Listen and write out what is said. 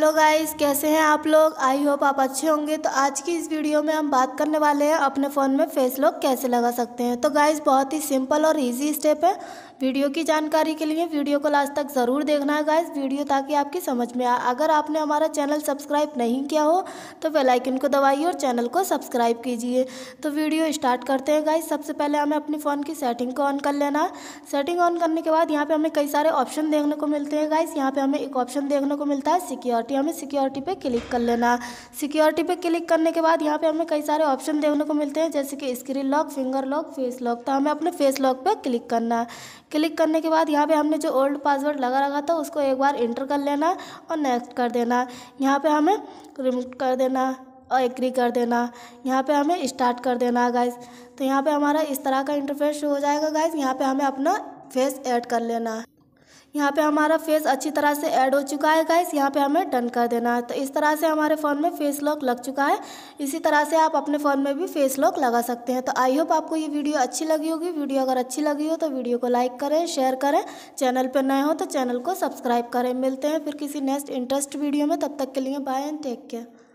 hello guys कैसे हैं आप लोग आई होप आप अच्छे होंगे तो आज की इस वीडियो में हम बात करने वाले हैं अपने फ़ोन में फेस लॉक कैसे लगा सकते हैं तो गाइस बहुत ही सिंपल और इजी स्टेप है वीडियो की जानकारी के लिए वीडियो को लास्ट तक ज़रूर देखना है गाइस वीडियो ताकि आपकी समझ में आए अगर आपने हमारा चैनल सब्सक्राइब नहीं किया हो तो वेलाइकिन को दबाइए और चैनल को सब्सक्राइब कीजिए तो वीडियो स्टार्ट करते हैं गाइज़ सबसे पहले हमें अपने फ़ोन की सेटिंग को ऑन कर लेना है सेटिंग ऑन करने के बाद यहाँ पर हमें कई सारे ऑप्शन देखने को मिलते हैं गाइस यहाँ पर हमें एक ऑप्शन देखने को मिलता है सिक्योरिटी सिक्योरिटी हमें सिक्योरिटी पे क्लिक कर लेना सिक्योरिटी पे क्लिक करने के बाद यहाँ पे हमें कई सारे ऑप्शन देखने को मिलते हैं जैसे कि screen lock finger lock face lock तो हमें अपने फेस लॉक पे क्लिक करना क्लिक करने के बाद यहाँ पे हमने जो ओल्ड पासवर्ड लगा रखा था उसको एक बार इंटर कर लेना और नेक्स्ट कर देना यहाँ पर हमें रिमूव कर देना और एग्री कर देना यहाँ पे हमें स्टार्ट कर देना गाइज तो यहाँ पे हमारा इस तरह का इंटरफेस हो जाएगा गाइज यहाँ पे हमें अपना फेस ऐड कर लेना यहाँ पे हमारा फेस अच्छी तरह से ऐड हो चुका है गाइस यहाँ पे हमें डन कर देना है तो इस तरह से हमारे फ़ोन में फेस लॉक लग चुका है इसी तरह से आप अपने फ़ोन में भी फेस लॉक लगा सकते हैं तो आई होप आपको ये वीडियो अच्छी लगी होगी वीडियो अगर अच्छी लगी हो तो वीडियो को लाइक करें शेयर करें चैनल पर नए हो तो चैनल को सब्सक्राइब करें मिलते हैं फिर किसी नेक्स्ट इंटरेस्ट वीडियो में तब तक के लिए बाय एंड टेक केयर